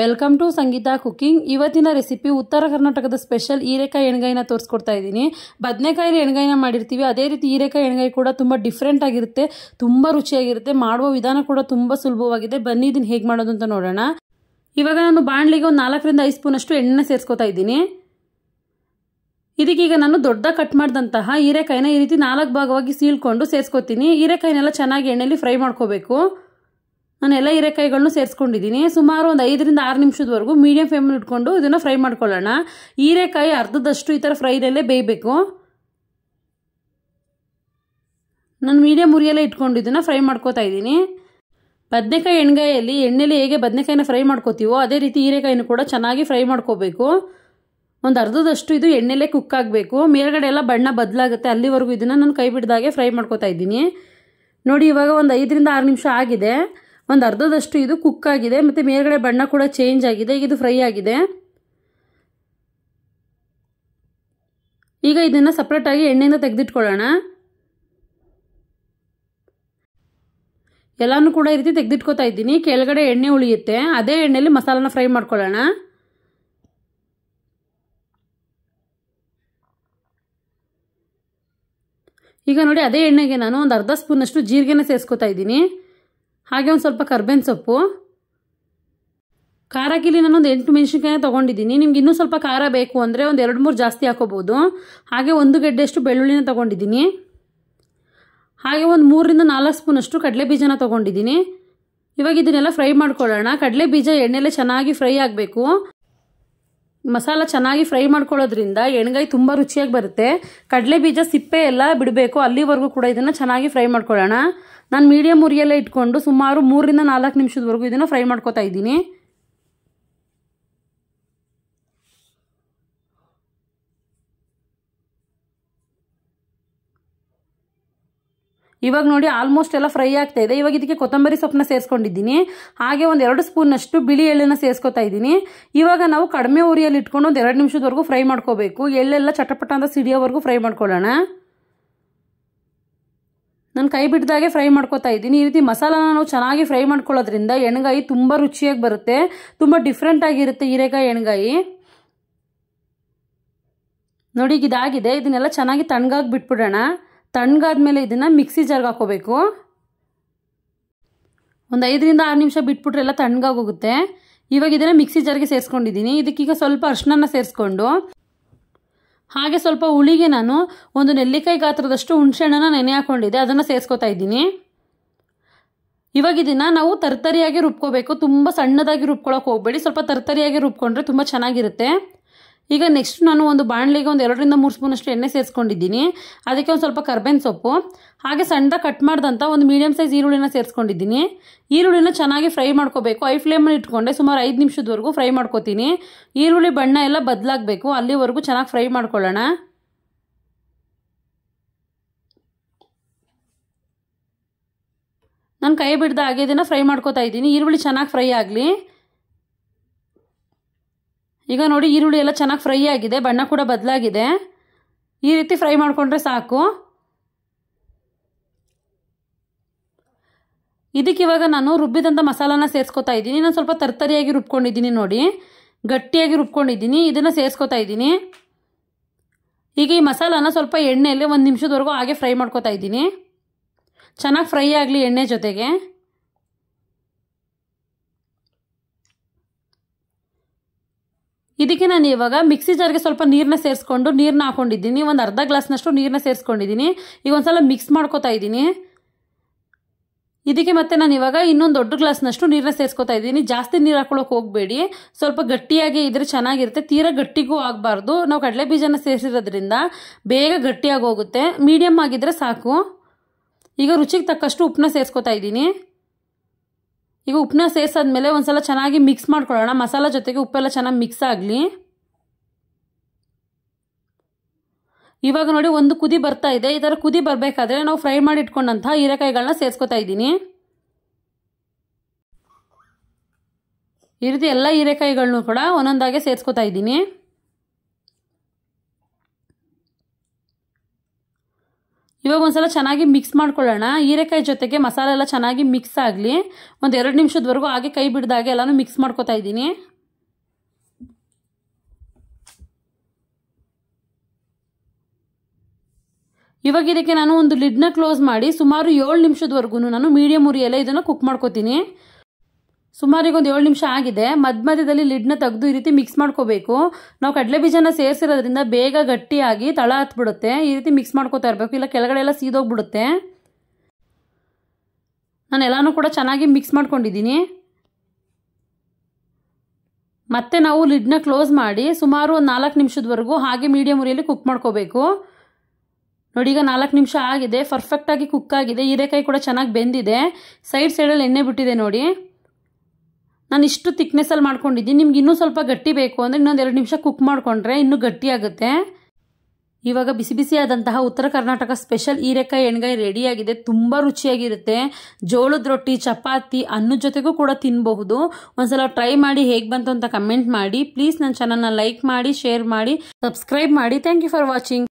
welcome to Sangeetha cooking ಇವತ್ತಿನ recipe ಉತ್ತರ ಕರ್ನಾಟಕದ ಸ್ಪೆಷಲ್ ಹೀರೆಕಾಯಿ ಎಣ್ಗಾಯಿನ ತೋರಿಸ್ಕೊಡ್ತಾ ಇದ್ದೀನಿ ಬದನೆಕಾಯಿ ಎಣ್ಗಾಯಿನ ಮಾಡಿರ್ತೀವಿ ಅದೇ ರೀತಿ ಹೀರೆಕಾಯಿ ಎಣ್ಗಾಯಿ ಕೂಡ ತುಂಬ ಡಿಫ್ರೆಂಟ್ ಆಗಿರುತ್ತೆ ತುಂಬ ರುಚಿಯಾಗಿರುತ್ತೆ ಮಾಡುವ ವಿಧಾನ ಕೂಡ ತುಂಬ ಸುಲಭವಾಗಿದೆ ಬನ್ನಿ ಇದನ್ನು ಹೇಗೆ ಮಾಡೋದು ಅಂತ ನೋಡೋಣ ಇವಾಗ ನಾನು ಬಾಣಲಿಗೆ ಒಂದು ನಾಲ್ಕರಿಂದ ಐದು ಸ್ಪೂನಷ್ಟು ಎಣ್ಣೆ ಸೇರಿಸ್ಕೊತಾ ಇದ್ದೀನಿ ಇದಕ್ಕೀಗ ನಾನು ದೊಡ್ಡ ಕಟ್ ಮಾಡಿದಂತಹ ಹೀರೆಕಾಯಿನ ಈ ರೀತಿ ನಾಲ್ಕು ಭಾಗವಾಗಿ ಸೀಳ್ಕೊಂಡು ಸೇರಿಸ್ಕೊತೀನಿ ಹೀರೆಕಾಯಿನೆಲ್ಲ ಚೆನ್ನಾಗಿ ಎಣ್ಣೆಯಲ್ಲಿ ಫ್ರೈ ಮಾಡ್ಕೋಬೇಕು ನಾನು ಎಲ್ಲ ಹೀರೆಕಾಯಿಗಳನ್ನೂ ಸೇರಿಸ್ಕೊಂಡಿದ್ದೀನಿ ಸುಮಾರು ಒಂದು ಐದರಿಂದ ಆರು ನಿಮಿಷದವರೆಗೂ ಮೀಡಿಯಂ ಫ್ಲೇಮಲ್ಲಿ ಇಟ್ಕೊಂಡು ಇದನ್ನು ಫ್ರೈ ಮಾಡ್ಕೊಳ್ಳೋಣ ಹೀರೆಕಾಯಿ ಅರ್ಧದಷ್ಟು ಈ ಥರ ಫ್ರೈನಲ್ಲೇ ಬೇಯಬೇಕು ನಾನು ಮೀಡಿಯಂ ಉರಿಯಲ್ಲೇ ಇಟ್ಕೊಂಡು ಇದನ್ನು ಫ್ರೈ ಮಾಡ್ಕೋತಾ ಇದ್ದೀನಿ ಬದನೆಕಾಯಿ ಎಣ್ಗಾಯಲ್ಲಿ ಎಣ್ಣೆಲಿ ಹೇಗೆ ಬದನೆಕಾಯಿನ ಫ್ರೈ ಮಾಡ್ಕೋತೀವೋ ಅದೇ ರೀತಿ ಹೀರೆಕಾಯಿನ ಕೂಡ ಚೆನ್ನಾಗಿ ಫ್ರೈ ಮಾಡ್ಕೋಬೇಕು ಒಂದು ಅರ್ಧದಷ್ಟು ಇದು ಎಣ್ಣೆಲೇ ಕುಕ್ ಆಗಬೇಕು ಮೇಲ್ಗಡೆ ಎಲ್ಲ ಬಣ್ಣ ಬದಲಾಗುತ್ತೆ ಅಲ್ಲಿವರೆಗೂ ಇದನ್ನು ನಾನು ಕೈ ಬಿಡ್ದಾಗೆ ಫ್ರೈ ಮಾಡ್ಕೋತಾ ಇದ್ದೀನಿ ನೋಡಿ ಇವಾಗ ಒಂದು ಐದರಿಂದ ಆರು ನಿಮಿಷ ಆಗಿದೆ ಒಂದು ಅರ್ಧದಷ್ಟು ಇದು ಕುಕ್ ಆಗಿದೆ ಮತ್ತು ಮೇಲ್ಗಡೆ ಬಣ್ಣ ಕೂಡ ಚೇಂಜ್ ಆಗಿದೆ ಈಗ ಇದು ಫ್ರೈ ಆಗಿದೆ ಈಗ ಇದನ್ನು ಸಪ್ರೇಟಾಗಿ ಎಣ್ಣೆಯಿಂದ ತೆಗೆದಿಟ್ಕೊಳ್ಳೋಣ ಎಲ್ಲನೂ ಕೂಡ ಈ ರೀತಿ ತೆಗೆದಿಟ್ಕೋತಾ ಇದ್ದೀನಿ ಕೆಳಗಡೆ ಎಣ್ಣೆ ಉಳಿಯುತ್ತೆ ಅದೇ ಎಣ್ಣೆಯಲ್ಲಿ ಮಸಾಲನ ಫ್ರೈ ಮಾಡ್ಕೊಳ್ಳೋಣ ಈಗ ನೋಡಿ ಅದೇ ಎಣ್ಣೆಗೆ ನಾನು ಒಂದು ಅರ್ಧ ಸ್ಪೂನಷ್ಟು ಜೀರಿಗೆನ ಸೇರಿಸ್ಕೊತಾ ಇದ್ದೀನಿ ಹಾಗೆ ಒಂದು ಸ್ವಲ್ಪ ಕರ್ಬೇವಿನ ಸೊಪ್ಪು ಖಾರಕ್ಕಿಲ್ಲಿ ನಾನೊಂದು ಎಂಟು ಮೆಣಸಿನ್ಕಾಯಿ ತೊಗೊಂಡಿದ್ದೀನಿ ನಿಮ್ಗೆ ಇನ್ನೂ ಸ್ವಲ್ಪ ಖಾರ ಬೇಕು ಅಂದರೆ ಒಂದು ಎರಡು ಮೂರು ಜಾಸ್ತಿ ಹಾಕೋಬೋದು ಹಾಗೆ ಒಂದು ಗೆಡ್ಡೆಯಷ್ಟು ಬೆಳ್ಳುಳ್ಳಿನ ತೊಗೊಂಡಿದ್ದೀನಿ ಹಾಗೆ ಒಂದು ಮೂರರಿಂದ ನಾಲ್ಕು ಸ್ಪೂನಷ್ಟು ಕಡಲೆ ಬೀಜನ ತೊಗೊಂಡಿದ್ದೀನಿ ಇವಾಗ ಇದನ್ನೆಲ್ಲ ಫ್ರೈ ಮಾಡ್ಕೊಳ್ಳೋಣ ಕಡಲೆ ಬೀಜ ಎಣ್ಣೆಲೆ ಚೆನ್ನಾಗಿ ಫ್ರೈ ಆಗಬೇಕು ಮಸಾಲ ಚೆನ್ನಾಗಿ ಫ್ರೈ ಮಾಡ್ಕೊಳ್ಳೋದ್ರಿಂದ ಎಣ್ಗಾಯಿ ತುಂಬ ರುಚಿಯಾಗಿ ಬರುತ್ತೆ ಕಡಲೆ ಬೀಜ ಸಿಪ್ಪೆ ಎಲ್ಲ ಬಿಡಬೇಕು ಅಲ್ಲಿವರೆಗೂ ಕೂಡ ಇದನ್ನು ಚೆನ್ನಾಗಿ ಫ್ರೈ ಮಾಡ್ಕೊಳ್ಳೋಣ ನಾನು ಮೀಡಿಯಮ್ ಉರಿಯಲ್ಲೇ ಇಟ್ಕೊಂಡು ಸುಮಾರು ಮೂರರಿಂದ ನಾಲ್ಕು ನಿಮಿಷದವರೆಗೂ ಇದನ್ನು ಫ್ರೈ ಮಾಡ್ಕೋತಾ ಇದ್ದೀನಿ ಇವಾಗ ನೋಡಿ ಆಲ್ಮೋಸ್ಟ್ ಎಲ್ಲ ಫ್ರೈ ಆಗ್ತಾ ಇದೆ ಇವಾಗ ಇದಕ್ಕೆ ಕೊತ್ತಂಬರಿ ಸೊಪ್ಪನ್ನ ಸೇರಿಸ್ಕೊಂಡಿದ್ದೀನಿ ಹಾಗೆ ಒಂದು ಎರಡು ಸ್ಪೂನಷ್ಟು ಬಿಳಿ ಎಳ್ಳನ್ನು ಸೇರಿಸ್ಕೊತಾ ಇದ್ದೀನಿ ಇವಾಗ ನಾವು ಕಡಿಮೆ ಉರಿಯಲ್ಲಿ ಇಟ್ಕೊಂಡು ಒಂದು ಎರಡು ನಿಮಿಷದವರೆಗೂ ಫ್ರೈ ಮಾಡ್ಕೋಬೇಕು ಎಳ್ಳೆಲ್ಲ ಚಟಪಟ ಅಂತ ಸಿಡಿಯೋವರೆಗೂ ಫ್ರೈ ಮಾಡ್ಕೊಳ್ಳೋಣ ನಾನು ಕೈ ಬಿಡ್ದಾಗೆ ಫ್ರೈ ಮಾಡ್ಕೋತಾ ಇದ್ದೀನಿ ಈ ರೀತಿ ಮಸಾಲಾನ ನಾವು ಚೆನ್ನಾಗಿ ಫ್ರೈ ಮಾಡ್ಕೊಳ್ಳೋದ್ರಿಂದ ಎಣ್ಗಾಯಿ ತುಂಬ ರುಚಿಯಾಗಿ ಬರುತ್ತೆ ತುಂಬ ಡಿಫ್ರೆಂಟ್ ಆಗಿರುತ್ತೆ ಹೀರೆಕಾಯಿ ಎಣ್ಗಾಯಿ ನೋಡಿ ಇದಾಗಿದೆ ಇದನ್ನೆಲ್ಲ ಚೆನ್ನಾಗಿ ತಣ್ಣಗಾಗಿ ಬಿಟ್ಬಿಡೋಣ ಮೇಲೆ ಇದನ್ನು ಮಿಕ್ಸಿ ಜಾರ್ಗೆ ಹಾಕೋಬೇಕು ಒಂದು ಐದರಿಂದ ಆರು ನಿಮಿಷ ಬಿಟ್ಬಿಟ್ರೆ ಎಲ್ಲ ತಣ್ಣಗಾಗೋಗುತ್ತೆ ಇವಾಗ ಇದನ್ನು ಮಿಕ್ಸಿ ಜಾರ್ಗೆ ಸೇರಿಸ್ಕೊಂಡಿದ್ದೀನಿ ಇದಕ್ಕೀಗ ಸ್ವಲ್ಪ ಅರ್ಶಿನ ಸೇರಿಸ್ಕೊಂಡು ಹಾಗೆ ಸ್ವಲ್ಪ ಹುಳಿಗೆ ನಾನು ಒಂದು ನೆಲ್ಲಿಕಾಯಿ ಗಾತ್ರದಷ್ಟು ಹಣ್ಣನ್ನು ನೆನೆ ಹಾಕ್ಕೊಂಡಿದ್ದೆ ಅದನ್ನು ಸೇರಿಸ್ಕೊತಾ ಇದ್ದೀನಿ ಇವಾಗ ನಾವು ತರ್ತರಿಯಾಗಿ ರುಬ್ಕೋಬೇಕು ತುಂಬ ಸಣ್ಣದಾಗಿ ರುಬ್ಕೊಳ್ಳೋಕೆ ಹೋಗಬೇಡಿ ಸ್ವಲ್ಪ ತರ್ತರಿಯಾಗಿ ರುಬ್ಕೊಂಡ್ರೆ ತುಂಬ ಚೆನ್ನಾಗಿರುತ್ತೆ ಈಗ ನೆಕ್ಸ್ಟ್ ನಾನು ಒಂದು ಬಾಣಲೆಗೆ ಒಂದು ಎರಡರಿಂದ ಮೂರು ಸ್ಪೂನಷ್ಟು ಎಣ್ಣೆ ಸೇರಿಸ್ಕೊಂಡಿದ್ದೀನಿ ಅದಕ್ಕೆ ಒಂದು ಸ್ವಲ್ಪ ಕರ್ಬೇವಿನ ಸೊಪ್ಪು ಹಾಗೆ ಸಣ್ಣದ ಕಟ್ ಮಾಡಿದಂಥ ಒಂದು ಮೀಡಿಯಮ್ ಸೈಜ್ ಈರುಳ್ಳಿನ ಸೇರಿಸ್ಕೊಂಡಿದ್ದೀನಿ ಈರುಳ್ಳಿನ ಚೆನ್ನಾಗಿ ಫ್ರೈ ಮಾಡ್ಕೋಬೇಕು ಐ ಫ್ಲೇಮಲ್ಲಿ ಇಟ್ಕೊಂಡೆ ಸುಮಾರು ಐದು ನಿಮಿಷದವರೆಗೂ ಫ್ರೈ ಮಾಡ್ಕೋತೀನಿ ಈರುಳ್ಳಿ ಬಣ್ಣ ಎಲ್ಲ ಬದಲಾಗಬೇಕು ಅಲ್ಲಿವರೆಗೂ ಚೆನ್ನಾಗಿ ಫ್ರೈ ಮಾಡ್ಕೊಳ್ಳೋಣ ನಾನು ಕೈ ಬಿಡ್ದ ಹಾಗೆ ಫ್ರೈ ಮಾಡ್ಕೋತಾ ಇದ್ದೀನಿ ಈರುಳ್ಳಿ ಚೆನ್ನಾಗಿ ಫ್ರೈ ಆಗಲಿ ಈಗ ನೋಡಿ ಈರುಳ್ಳಿ ಎಲ್ಲ ಚೆನ್ನಾಗಿ ಫ್ರೈ ಆಗಿದೆ ಬಣ್ಣ ಕೂಡ ಬದಲಾಗಿದೆ ಈ ರೀತಿ ಫ್ರೈ ಮಾಡಿಕೊಂಡ್ರೆ ಸಾಕು ಇದಕ್ಕೆ ಇವಾಗ ನಾನು ರುಬ್ಬಿದಂಥ ಮಸಾಲಾನ ಸೇರಿಸ್ಕೊತಾ ಇದ್ದೀನಿ ನಾನು ಸ್ವಲ್ಪ ತರ್ತರಿಯಾಗಿ ರುಬ್ಕೊಂಡಿದ್ದೀನಿ ನೋಡಿ ಗಟ್ಟಿಯಾಗಿ ರುಬ್ಕೊಂಡಿದ್ದೀನಿ ಇದನ್ನು ಸೇರಿಸ್ಕೊತಾ ಇದ್ದೀನಿ ಈಗ ಈ ಮಸಾಲಾನ ಸ್ವಲ್ಪ ಎಣ್ಣೆಯಲ್ಲಿ ಒಂದು ನಿಮಿಷದವರೆಗೂ ಹಾಗೆ ಫ್ರೈ ಮಾಡ್ಕೊತಾ ಇದ್ದೀನಿ ಚೆನ್ನಾಗಿ ಫ್ರೈ ಆಗಲಿ ಎಣ್ಣೆ ಜೊತೆಗೆ ಇದಕ್ಕೆ ನಾನು ಇವಾಗ ಮಿಕ್ಸಿ ಜಾರ್ಗೆ ಸ್ವಲ್ಪ ನೀರನ್ನ ಸೇರಿಸ್ಕೊಂಡು ನೀರನ್ನ ಹಾಕೊಂಡಿದ್ದೀನಿ ಒಂದು ಅರ್ಧ ಗ್ಲಾಸ್ನಷ್ಟು ನೀರನ್ನ ಸೇರಿಸ್ಕೊಂಡಿದ್ದೀನಿ ಈಗ ಒಂದು ಸಲ ಮಿಕ್ಸ್ ಮಾಡ್ಕೋತಾ ಇದ್ದೀನಿ ಇದಕ್ಕೆ ಮತ್ತೆ ನಾನು ಇವಾಗ ಇನ್ನೊಂದು ದೊಡ್ಡ ಗ್ಲಾಸ್ನಷ್ಟು ನೀರನ್ನ ಸೇರಿಸ್ಕೊತಾ ಇದ್ದೀನಿ ಜಾಸ್ತಿ ನೀರು ಹಾಕೊಳ್ಳೋಕೆ ಹೋಗಬೇಡಿ ಸ್ವಲ್ಪ ಗಟ್ಟಿಯಾಗಿ ಇದ್ರೆ ಚೆನ್ನಾಗಿರುತ್ತೆ ತೀರಾ ಗಟ್ಟಿಗೂ ಆಗಬಾರ್ದು ನಾವು ಕಡಲೆ ಬೀಜನ ಸೇರಿಸಿರೋದ್ರಿಂದ ಬೇಗ ಗಟ್ಟಿಯಾಗಿ ಹೋಗುತ್ತೆ ಮೀಡಿಯಮ್ ಆಗಿದ್ರೆ ಸಾಕು ಈಗ ರುಚಿಗೆ ತಕ್ಕಷ್ಟು ಉಪ್ಪನ್ನ ಸೇರಿಸ್ಕೊತಾ ಇದ್ದೀನಿ ಈಗ ಉಪ್ಪನ್ನ ಸೇರಿಸಾದ್ಮೇಲೆ ಒಂದ್ಸಲ ಚೆನ್ನಾಗಿ ಮಿಕ್ಸ್ ಮಾಡ್ಕೊಳ್ಳೋಣ ಮಸಾಲ ಜೊತೆಗೆ ಉಪ್ಪೆಲ್ಲ ಚೆನ್ನಾಗಿ ಮಿಕ್ಸ್ ಆಗಲಿ ಇವಾಗ ನೋಡಿ ಒಂದು ಕುದಿ ಬರ್ತಾ ಇದೆ ಈ ಥರ ಕುದಿ ಬರಬೇಕಾದ್ರೆ ನಾವು ಫ್ರೈ ಮಾಡಿ ಇಟ್ಕೊಂಡಂತಹ ಹೀರೆಕಾಯಿಗಳನ್ನ ಸೇರಿಸ್ಕೊತಾ ಇದ್ದೀನಿ ಈ ರೀತಿ ಎಲ್ಲ ಹೀರೆಕಾಯಿಗಳನ್ನೂ ಕೂಡ ಒಂದೊಂದಾಗೆ ಸೇರಿಸ್ಕೊತಾ ಇದ್ದೀನಿ ಇವಾಗ ಒಂದ್ಸಲ ಚೆನ್ನಾಗಿ ಮಿಕ್ಸ್ ಮಾಡ್ಕೊಳ್ಳೋಣ ಹೀರೆಕಾಯಿ ಜೊತೆಗೆ ಮಸಾಲೆ ಎಲ್ಲ ಚೆನ್ನಾಗಿ ಮಿಕ್ಸ್ ಆಗಲಿ ಒಂದು ಎರಡು ನಿಮಿಷದವರೆಗೂ ಹಾಗೆ ಕೈ ಬಿಡ್ದಾಗೆ ಎಲ್ಲನೂ ಮಿಕ್ಸ್ ಮಾಡ್ಕೋತಾ ಇದ್ದೀನಿ ಇವಾಗ ಇದಕ್ಕೆ ನಾನು ಒಂದು ಲಿಡ್ನ ಕ್ಲೋಸ್ ಮಾಡಿ ಸುಮಾರು ಏಳು ನಿಮಿಷದವರೆಗೂ ನಾನು ಮೀಡಿಯಂ ಉರಿಯಲ್ಲೇ ಇದನ್ನು ಕುಕ್ ಮಾಡ್ಕೋತೀನಿ ಸುಮಾರಿಗೆ ಒಂದು ಏಳು ನಿಮಿಷ ಆಗಿದೆ ಮಧ್ಯ ಮಧ್ಯದಲ್ಲಿ ಲಿಡ್ನ ತೆಗೆದು ಈ ರೀತಿ ಮಿಕ್ಸ್ ಮಾಡ್ಕೋಬೇಕು ನಾವು ಕಡಲೆ ಬೀಜನ ಸೇರಿಸಿರೋದ್ರಿಂದ ಬೇಗ ಗಟ್ಟಿಯಾಗಿ ತಳ ಹತ್ಬಿಡುತ್ತೆ ಈ ರೀತಿ ಮಿಕ್ಸ್ ಮಾಡ್ಕೋತಾ ಇರಬೇಕು ಇಲ್ಲ ಕೆಳಗಡೆ ಎಲ್ಲ ಸೀದೋಗ್ಬಿಡುತ್ತೆ ನಾನು ಎಲ್ಲನೂ ಕೂಡ ಚೆನ್ನಾಗಿ ಮಿಕ್ಸ್ ಮಾಡ್ಕೊಂಡಿದ್ದೀನಿ ಮತ್ತೆ ನಾವು ಲಿಡ್ನ ಕ್ಲೋಸ್ ಮಾಡಿ ಸುಮಾರು ಒಂದು ನಾಲ್ಕು ನಿಮಿಷದವರೆಗೂ ಹಾಗೆ ಮೀಡಿಯಮ್ ಉರಿಯಲ್ಲಿ ಕುಕ್ ಮಾಡ್ಕೋಬೇಕು ನೋಡಿ ಈಗ ನಾಲ್ಕು ನಿಮಿಷ ಆಗಿದೆ ಪರ್ಫೆಕ್ಟಾಗಿ ಕುಕ್ ಆಗಿದೆ ಹೀರೆಕಾಯಿ ಕೂಡ ಚೆನ್ನಾಗಿ ಬೆಂದಿದೆ ಸೈಡ್ ಸೈಡಲ್ಲಿ ಎಣ್ಣೆ ಬಿಟ್ಟಿದೆ ನೋಡಿ ನಾನು ಇಷ್ಟು ಥಿಕ್ನೆಸ್ಸಲ್ಲಿ ಮಾಡ್ಕೊಂಡಿದ್ದೀನಿ ನಿಮ್ಗೆ ಇನ್ನೂ ಸ್ವಲ್ಪ ಗಟ್ಟಿ ಬೇಕು ಅಂದರೆ ಇನ್ನೊಂದು ಎರಡು ನಿಮಿಷ ಕುಕ್ ಮಾಡಿಕೊಂಡ್ರೆ ಇನ್ನೂ ಗಟ್ಟಿಯಾಗುತ್ತೆ ಇವಾಗ ಬಿಸಿ ಬಿಸಿಯಾದಂತಹ ಉತ್ತರ ಕರ್ನಾಟಕ ಸ್ಪೆಷಲ್ ಈರೆಕಾಯಿ ಎಣ್ಗಾಯಿ ರೆಡಿಯಾಗಿದೆ ತುಂಬ ರುಚಿಯಾಗಿರುತ್ತೆ ಜೋಳದ ರೊಟ್ಟಿ ಚಪಾತಿ ಅನ್ನದ ಜೊತೆಗೂ ಕೂಡ ತಿನ್ನಬಹುದು ಒಂದ್ಸಲ ಟ್ರೈ ಮಾಡಿ ಹೇಗೆ ಬಂತು ಅಂತ ಕಮೆಂಟ್ ಮಾಡಿ ಪ್ಲೀಸ್ ನನ್ನ ಚಾನಲ್ನ ಲೈಕ್ ಮಾಡಿ ಶೇರ್ ಮಾಡಿ ಸಬ್ಸ್ಕ್ರೈಬ್ ಮಾಡಿ ಥ್ಯಾಂಕ್ ಯು ಫಾರ್ ವಾಚಿಂಗ್